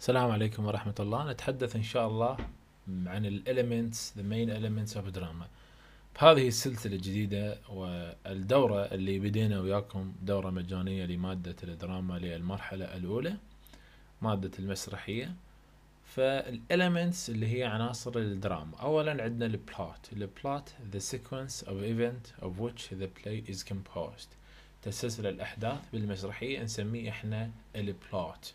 السلام عليكم ورحمة الله نتحدث إن شاء الله عن الاليمنتس ذا مين اليمنتس اوف دراما بهذه السلسلة الجديدة والدورة اللي بدينا وياكم دورة مجانية لمادة الدراما للمرحلة الأولى مادة المسرحية فالاليمنتس اللي هي عناصر الدراما أولا عندنا البلوت البلوت the sequence of event of which the play is composed تسلسل الأحداث بالمسرحية نسميه إحنا البلوت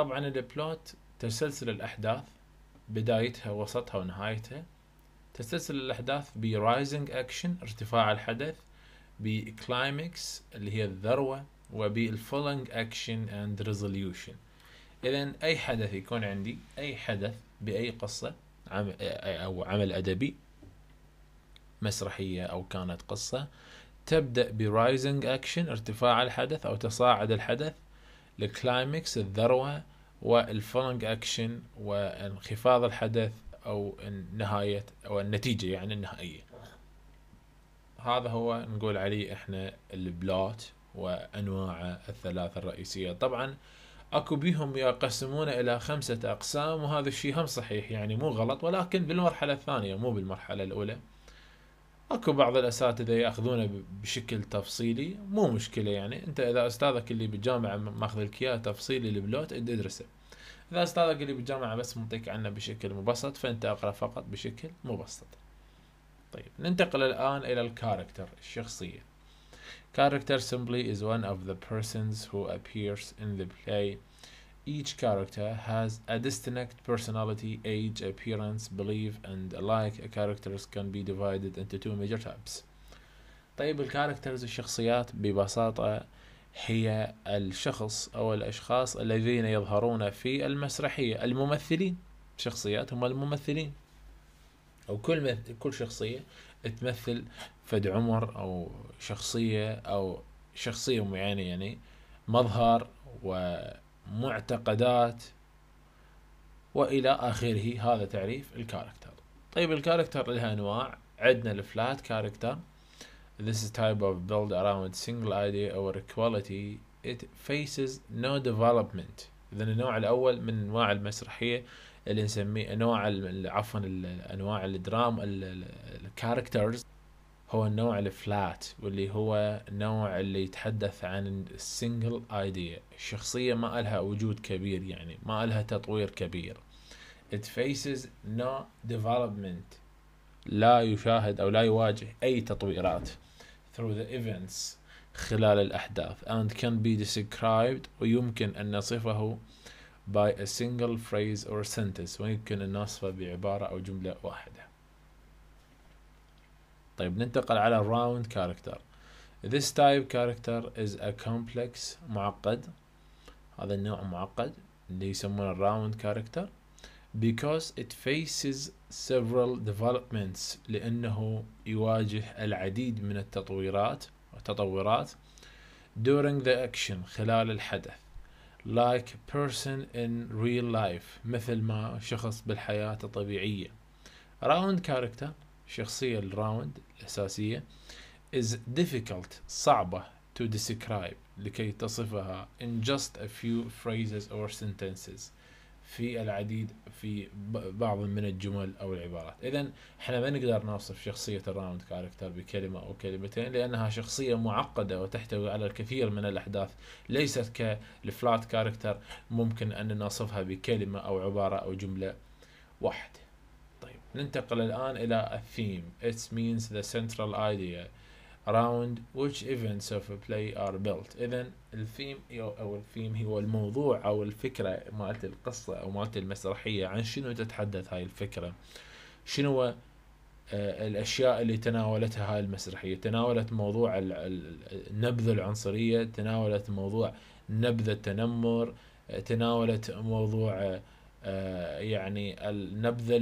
طبعا البلوت تسلسل الأحداث بدايتها وسطها ونهايتها تسلسل الأحداث برايزنج أكشن ارتفاع الحدث بكلايمكس اللي هي الذروة وبالفولنج أكشن أند ريزوليوشن إذا أي حدث يكون عندي أي حدث بأي قصة أو عمل أدبي مسرحية أو كانت قصة تبدأ برايزنج أكشن ارتفاع الحدث أو تصاعد الحدث الكلايمكس الذروة والفلنج أكشن وانخفاض الحدث أو نهاية أو النتيجة يعني النهائية هذا هو نقول عليه احنا البلوت وأنواعه الثلاثة الرئيسية طبعا اكو بيهم يقسمون الى خمسة اقسام وهذا الشيء هم صحيح يعني مو غلط ولكن بالمرحلة الثانية مو بالمرحلة الاولى اكو بعض الاساتذه ياخذونه بشكل تفصيلي مو مشكله يعني انت اذا استاذك اللي بالجامعه ماخذ لك اياه تفصيلي انت ادرسه اذا استاذك اللي بالجامعه بس منطيك عنه بشكل مبسط فانت اقرا فقط بشكل مبسط طيب ننتقل الان الى الكاركتر الشخصيه Character simply is one of the persons who appears in the play Each character has a distinct personality, age, appearance, belief, and alike characters can be divided into two major types. طيب الكاركترز الشخصيات ببساطة هي الشخص أو الأشخاص الذين يظهرون في المسرحية الممثلين شخصيات هم الممثلين أو كل مثل كل شخصية تمثل فد عمر أو شخصية أو شخصية معينة يعني مظهر و معتقدات والى اخره هذا تعريف الكاركتر طيب الكاركتر لها انواع عندنا الفلات كاركتر This is type of build around single idea or quality it faces no development اذا النوع الاول من انواع المسرحيه اللي نسميه انواع عفوا انواع الدرام الكاركترز هو النوع الفلات واللي هو النوع اللي يتحدث عن السنجل ايديا الشخصية ما لها وجود كبير يعني ما لها تطوير كبير it faces no development لا يشاهد أو لا يواجه أي تطويرات through the events خلال الأحداث and can be described ويمكن أن نصفه by a single phrase or sentence ويمكن أن نصفه بعبارة أو جملة واحدة طيب ننتقل على round character this type character is a complex معقد هذا النوع معقد اللي يسمونه round character because it faces several developments لأنه يواجه العديد من التطويرات والتطورات during the action خلال الحدث like person in real life مثل ما شخص بالحياة الطبيعية round character الشخصية الراوند الأساسية is difficult صعبة to describe لكي تصفها in just a few phrases or sentences في العديد في بعض من الجمل او العبارات اذا احنا ما نقدر نوصف شخصيه الراوند كاركتر بكلمه او كلمتين لانها شخصيه معقده وتحتوي على الكثير من الاحداث ليست كالفلات كاركتر ممكن ان نوصفها بكلمه او عباره او جمله واحده ننتقل الآن إلى a theme. It means the central idea around which events of a play are built. إذا الثيم أو الثيم هو الموضوع أو الفكرة مالت القصة أو مالت المسرحية عن شنو تتحدث هاي الفكرة. شنو آه، الأشياء اللي تناولتها هاي المسرحية تناولت موضوع النبذ العنصرية تناولت موضوع نبذ التنمر آه، تناولت موضوع آه، يعني النبذ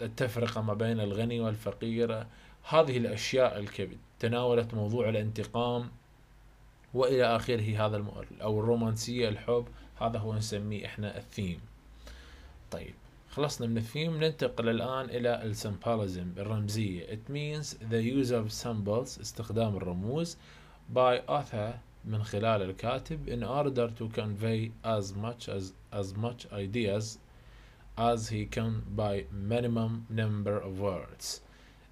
التفرقة ما بين الغني والفقير هذه الأشياء الكبد تناولت موضوع الانتقام وإلى آخره هذا المؤلف أو الرومانسية الحب هذا هو نسميه إحنا الثيم طيب خلصنا من الثيم ننتقل الآن إلى السمباليزم الرمزية it means the use of symbols استخدام الرموز by author من خلال الكاتب in order to convey as much as as much ideas as he can by minimum number of words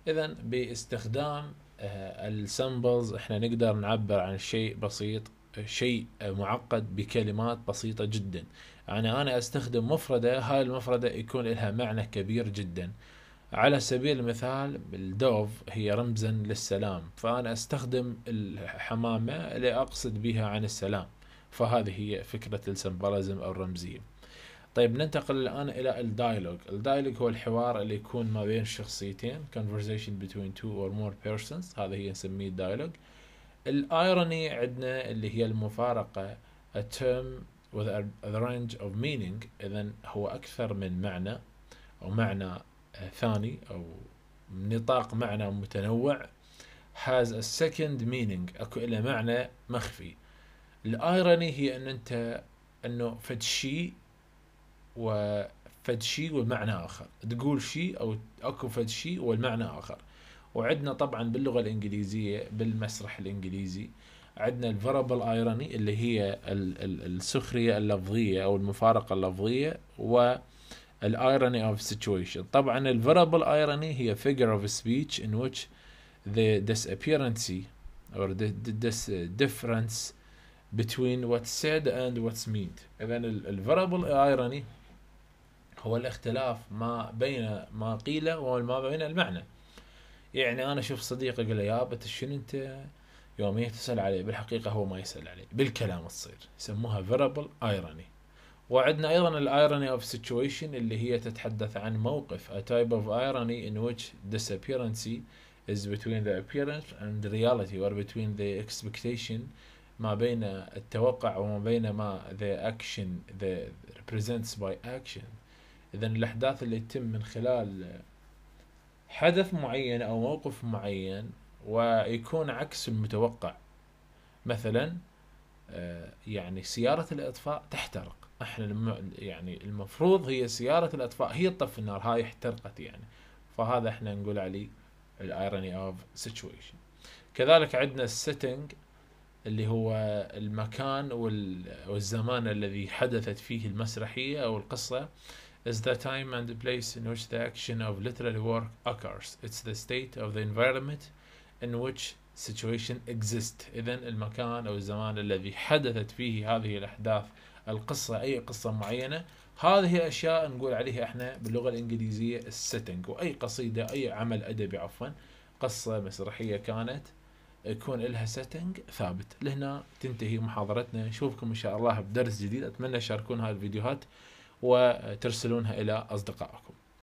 إذا باستخدام آه، السمبلز احنا نقدر نعبر عن شيء بسيط شيء معقد بكلمات بسيطة جدا يعني أنا أستخدم مفردة هاي المفردة يكون لها معنى كبير جدا على سبيل المثال الدوف هي رمزا للسلام فأنا أستخدم الحمامة لأقصد بها عن السلام فهذه هي فكرة السمبلزم أو الرمزية طيب ننتقل الآن إلى الدايلوج الدايلوج هو الحوار اللي يكون ما بين شخصيتين conversation between two or more persons هذا هي نسميه الدايلوج الايروني عندنا اللي هي المفارقة a term with a range of meaning إذا هو أكثر من معنى أو معنى ثاني أو نطاق معنى متنوع has a second meaning اكو له معنى مخفي الايروني هي ان انت انه فد شيء وفد شيء والمعنى آخر تقول شيء أو أكو فد شيء والمعنى آخر وعندنا طبعا باللغة الإنجليزية بالمسرح الإنجليزي عندنا الفربل ايروني اللي هي السخريه اللفظيه او المفارقه اللفظيه والايروني اوف سيتويشن طبعا الفربل ايروني هي فيجر اوف سبيتش ان which the disappearance or the this difference between what's said and what's meant اذا الفربل ايروني هو الاختلاف ما بين ما قيل وما بين المعنى يعني انا اشوف صديق اقول له بت شنو انت يوم تسال عليه بالحقيقه هو ما يسال عليه بالكلام تصير يسموها فيربل ايروني وعندنا ايضا الايروني اوف سيتويشن اللي هي تتحدث عن موقف a type of irony in which disappearance is between the appearance and the reality or between the expectation ما بين التوقع وما بين ما the action the represents by action اذا الاحداث اللي تتم من خلال حدث معين او موقف معين ويكون عكس المتوقع مثلا آه، يعني سيارة الإطفاء تحترق احنا الم... يعني المفروض هي سيارة الإطفاء هي تطفي النار هاي احترقت يعني فهذا احنا نقول عليه الايروني اوف سيتويشن كذلك عندنا السيتنج اللي هو المكان والزمان الذي حدثت فيه المسرحية أو القصة is the time and the place in which the action of literary work occurs it's the state of the environment in which situation exists إذا المكان أو الزمان الذي حدثت فيه هذه الأحداث القصة أي قصة معينة هذه الأشياء نقول عليها احنا باللغة الإنجليزية setting وأي قصيدة أي عمل أدبي عفوا قصة مسرحية كانت يكون لها setting ثابت لهنا تنتهي محاضرتنا نشوفكم إن شاء الله بدرس جديد أتمنى تشاركون هذه الفيديوهات وترسلونها إلى أصدقائكم